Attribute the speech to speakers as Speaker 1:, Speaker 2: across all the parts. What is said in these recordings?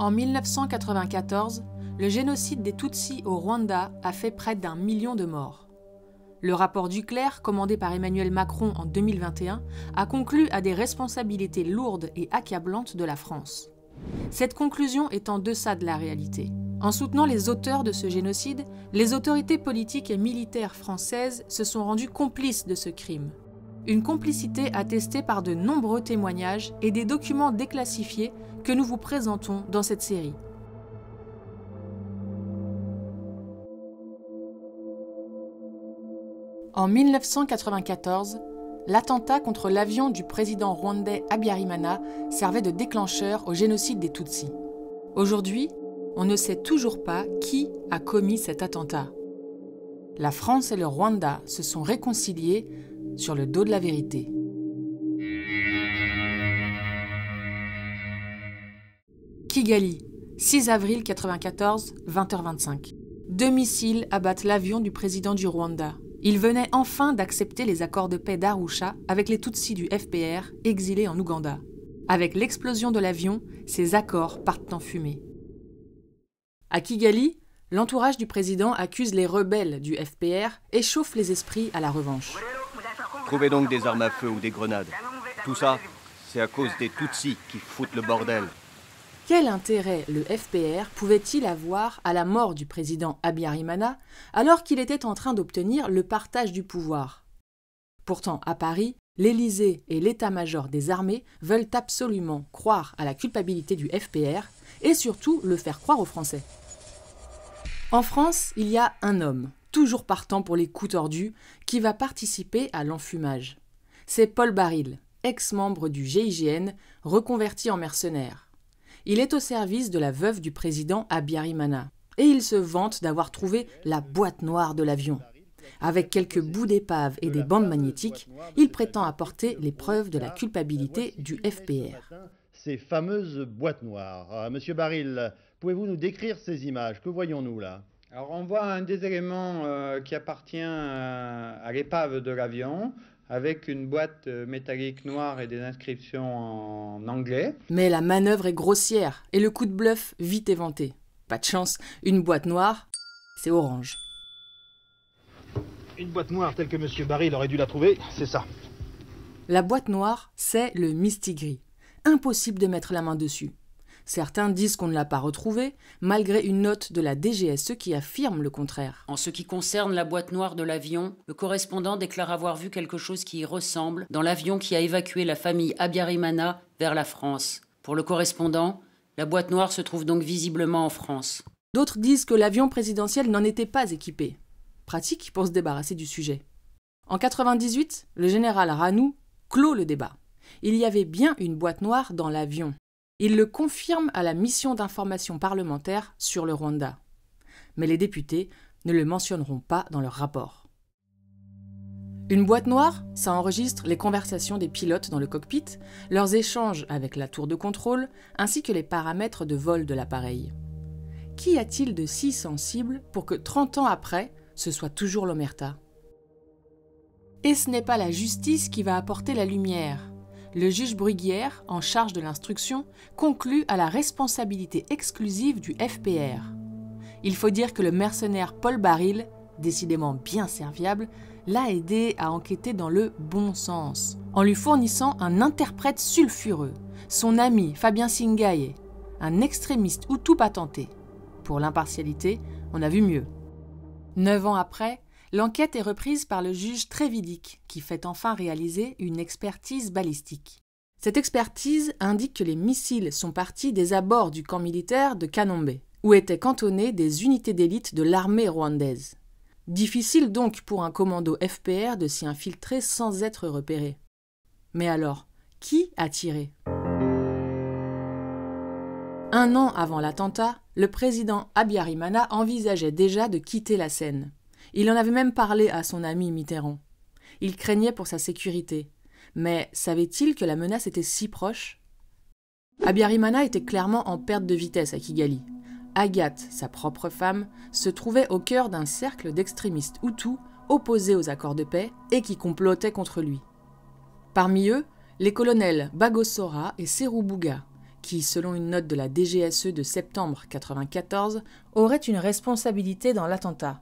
Speaker 1: En 1994, le génocide des Tutsis au Rwanda a fait près d'un million de morts. Le rapport Duclerc, commandé par Emmanuel Macron en 2021, a conclu à des responsabilités lourdes et accablantes de la France. Cette conclusion est en deçà de la réalité. En soutenant les auteurs de ce génocide, les autorités politiques et militaires françaises se sont rendues complices de ce crime. Une complicité attestée par de nombreux témoignages et des documents déclassifiés que nous vous présentons dans cette série. En 1994, l'attentat contre l'avion du président rwandais Abiyarimana servait de déclencheur au génocide des Tutsis. Aujourd'hui, on ne sait toujours pas qui a commis cet attentat. La France et le Rwanda se sont réconciliés sur le dos de la vérité. Kigali, 6 avril 1994, 20h25. Deux missiles abattent l'avion du président du Rwanda. Il venait enfin d'accepter les accords de paix d'Arusha avec les Tutsis du FPR exilés en Ouganda. Avec l'explosion de l'avion, ces accords partent en fumée. À Kigali, l'entourage du président accuse les rebelles du FPR et chauffe les esprits à la revanche. Trouvez donc des armes à feu ou des grenades. Tout ça, c'est à cause des Tutsis qui foutent le bordel. Quel intérêt le FPR pouvait-il avoir à la mort du président Abiyarimana alors qu'il était en train d'obtenir le partage du pouvoir Pourtant, à Paris, l'Élysée et l'état-major des armées veulent absolument croire à la culpabilité du FPR et surtout le faire croire aux Français. En France, il y a un homme, toujours partant pour les coups tordus, qui va participer à l'enfumage. C'est Paul Baril, ex-membre du GIGN, reconverti en mercenaire. Il est au service de la veuve du président Abiyarimana et il se vante d'avoir trouvé la boîte noire de l'avion. Avec quelques bouts d'épave et des bandes magnétiques, il prétend apporter les preuves de la culpabilité du FPR. Ces fameuses boîtes noires. Euh, monsieur Baril, pouvez-vous nous décrire ces images Que voyons-nous là alors on voit un des éléments euh, qui appartient à, l'épave de l'avion avec une boîte euh, métallique noire et des inscriptions en anglais. Mais la manœuvre est grossière et le coup de bluff vite éventé. Pas de chance, une boîte noire, c'est orange. Une boîte noire telle que M. Barry aurait dû la trouver, c'est ça. La boîte noire, c'est le mistigris. Impossible de mettre la main dessus. Certains disent qu'on ne l'a pas retrouvé, malgré une note de la DGSE qui affirme le contraire. En ce qui concerne la boîte noire de l'avion, le correspondant déclare avoir vu quelque chose qui y ressemble dans l'avion qui a évacué la famille Abiarimana vers la France. Pour le correspondant, la boîte noire se trouve donc visiblement en France. D'autres disent que l'avion présidentiel n'en était pas équipé. Pratique pour se débarrasser du sujet. En 1998, le général Ranou clôt le débat. Il y avait bien une boîte noire dans l'avion. Il le confirme à la mission d'information parlementaire sur le Rwanda. Mais les députés ne le mentionneront pas dans leur rapport. Une boîte noire, ça enregistre les conversations des pilotes dans le cockpit, leurs échanges avec la tour de contrôle, ainsi que les paramètres de vol de l'appareil. Qu'y a-t-il de si sensible pour que 30 ans après, ce soit toujours l'omerta Et ce n'est pas la justice qui va apporter la lumière le juge Bruguière, en charge de l'instruction, conclut à la responsabilité exclusive du FPR. Il faut dire que le mercenaire Paul Baril, décidément bien serviable, l'a aidé à enquêter dans le bon sens, en lui fournissant un interprète sulfureux, son ami Fabien Singaye, un extrémiste ou tout patenté. Pour l'impartialité, on a vu mieux. Neuf ans après, L'enquête est reprise par le juge Trévidic, qui fait enfin réaliser une expertise balistique. Cette expertise indique que les missiles sont partis des abords du camp militaire de Kanombe, où étaient cantonnées des unités d'élite de l'armée rwandaise. Difficile donc pour un commando FPR de s'y infiltrer sans être repéré. Mais alors, qui a tiré Un an avant l'attentat, le président Abiyarimana envisageait déjà de quitter la scène. Il en avait même parlé à son ami Mitterrand. Il craignait pour sa sécurité. Mais savait-il que la menace était si proche Abiyarimana était clairement en perte de vitesse à Kigali. Agathe, sa propre femme, se trouvait au cœur d'un cercle d'extrémistes hutus opposés aux accords de paix et qui complotaient contre lui. Parmi eux, les colonels Bagosora et Serubuga, qui, selon une note de la DGSE de septembre 1994, auraient une responsabilité dans l'attentat.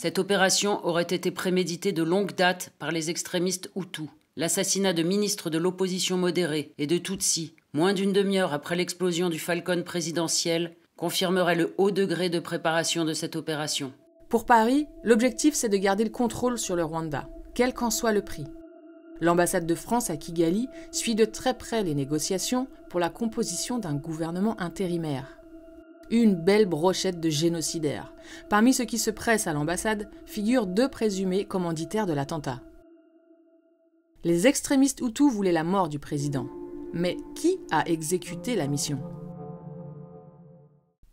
Speaker 1: Cette opération aurait été préméditée de longue date par les extrémistes Hutus. L'assassinat de ministres de l'opposition modérée et de Tutsi, moins d'une demi-heure après l'explosion du Falcon présidentiel, confirmerait le haut degré de préparation de cette opération. Pour Paris, l'objectif c'est de garder le contrôle sur le Rwanda, quel qu'en soit le prix. L'ambassade de France à Kigali suit de très près les négociations pour la composition d'un gouvernement intérimaire. Une belle brochette de génocidaires. Parmi ceux qui se pressent à l'ambassade figurent deux présumés commanditaires de l'attentat. Les extrémistes Hutus voulaient la mort du président. Mais qui a exécuté la mission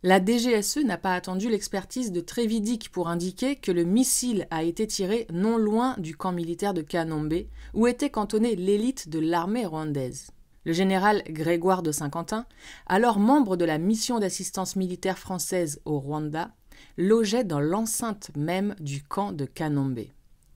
Speaker 1: la DGSE n'a pas attendu l'expertise de Trévidic pour indiquer que le missile a été tiré non loin du camp militaire de Kanombe, où était cantonnée l'élite de l'armée rwandaise le général Grégoire de Saint-Quentin, alors membre de la mission d'assistance militaire française au Rwanda, logeait dans l'enceinte même du camp de Kanombe.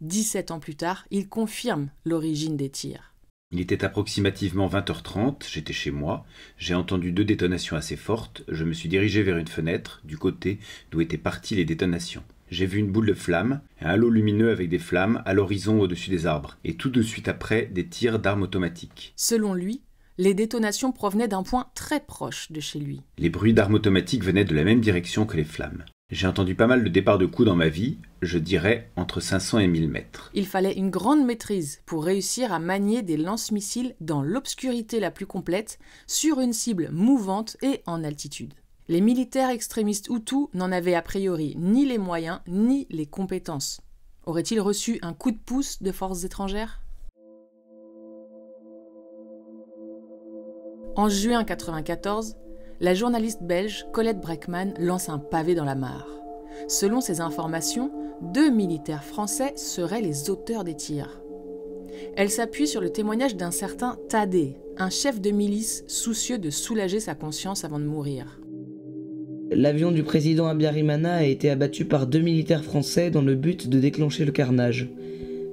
Speaker 1: 17 ans plus tard, il confirme l'origine des tirs. Il était approximativement 20h30, j'étais chez moi, j'ai entendu deux détonations assez fortes, je me suis dirigé vers une fenêtre, du côté d'où étaient parties les détonations. J'ai vu une boule de flamme, un halo lumineux avec des flammes à l'horizon au-dessus des arbres, et tout de suite après des tirs d'armes automatiques. Selon lui, les détonations provenaient d'un point très proche de chez lui. Les bruits d'armes automatiques venaient de la même direction que les flammes. J'ai entendu pas mal de départs de coups dans ma vie, je dirais entre 500 et 1000 mètres. Il fallait une grande maîtrise pour réussir à manier des lance-missiles dans l'obscurité la plus complète, sur une cible mouvante et en altitude. Les militaires extrémistes Hutus n'en avaient a priori ni les moyens ni les compétences. Auraient-ils reçu un coup de pouce de forces étrangères En juin 1994, la journaliste belge Colette Breckman lance un pavé dans la mare. Selon ses informations, deux militaires français seraient les auteurs des tirs. Elle s'appuie sur le témoignage d'un certain Tadé, un chef de milice soucieux de soulager sa conscience avant de mourir. L'avion du président Abiyarimana a été abattu par deux militaires français dans le but de déclencher le carnage.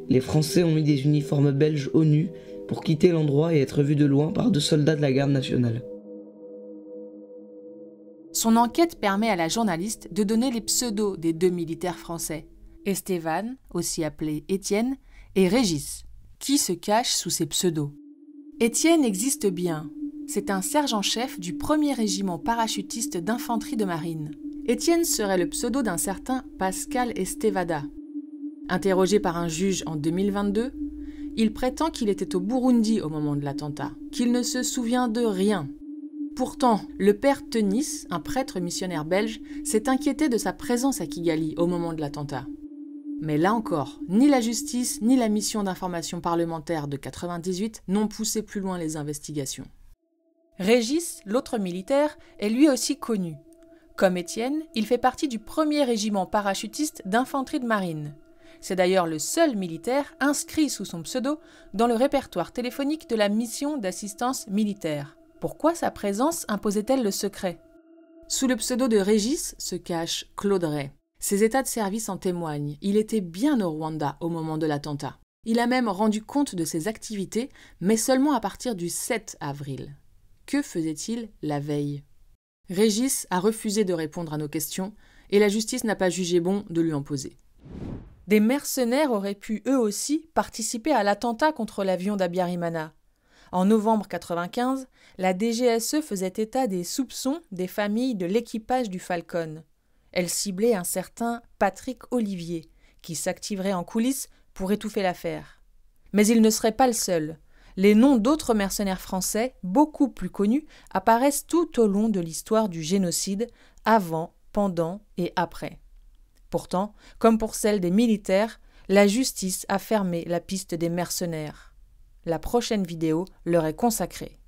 Speaker 1: Les Français ont mis des uniformes belges au nu pour quitter l'endroit et être vu de loin par deux soldats de la garde nationale. Son enquête permet à la journaliste de donner les pseudos des deux militaires français, Estevan, aussi appelé Étienne, et Régis. Qui se cache sous ces pseudos Étienne existe bien. C'est un sergent-chef du 1er régiment parachutiste d'infanterie de marine. Étienne serait le pseudo d'un certain Pascal Estevada. Interrogé par un juge en 2022, il prétend qu'il était au Burundi au moment de l'attentat, qu'il ne se souvient de rien. Pourtant, le père Tenis, un prêtre missionnaire belge, s'est inquiété de sa présence à Kigali au moment de l'attentat. Mais là encore, ni la justice ni la mission d'information parlementaire de 98 n'ont poussé plus loin les investigations. Régis, l'autre militaire, est lui aussi connu. Comme Étienne, il fait partie du premier régiment parachutiste d'infanterie de marine. C'est d'ailleurs le seul militaire inscrit sous son pseudo dans le répertoire téléphonique de la mission d'assistance militaire. Pourquoi sa présence imposait-elle le secret Sous le pseudo de Régis se cache Claude Ses états de service en témoignent. Il était bien au Rwanda au moment de l'attentat. Il a même rendu compte de ses activités, mais seulement à partir du 7 avril. Que faisait-il la veille Régis a refusé de répondre à nos questions et la justice n'a pas jugé bon de lui en poser. Des mercenaires auraient pu eux aussi participer à l'attentat contre l'avion d'Abiarimana. En novembre 1995, la DGSE faisait état des soupçons des familles de l'équipage du Falcon. Elle ciblait un certain Patrick Olivier, qui s'activerait en coulisses pour étouffer l'affaire. Mais il ne serait pas le seul. Les noms d'autres mercenaires français, beaucoup plus connus, apparaissent tout au long de l'histoire du génocide, avant, pendant et après. Pourtant, comme pour celle des militaires, la justice a fermé la piste des mercenaires. La prochaine vidéo leur est consacrée.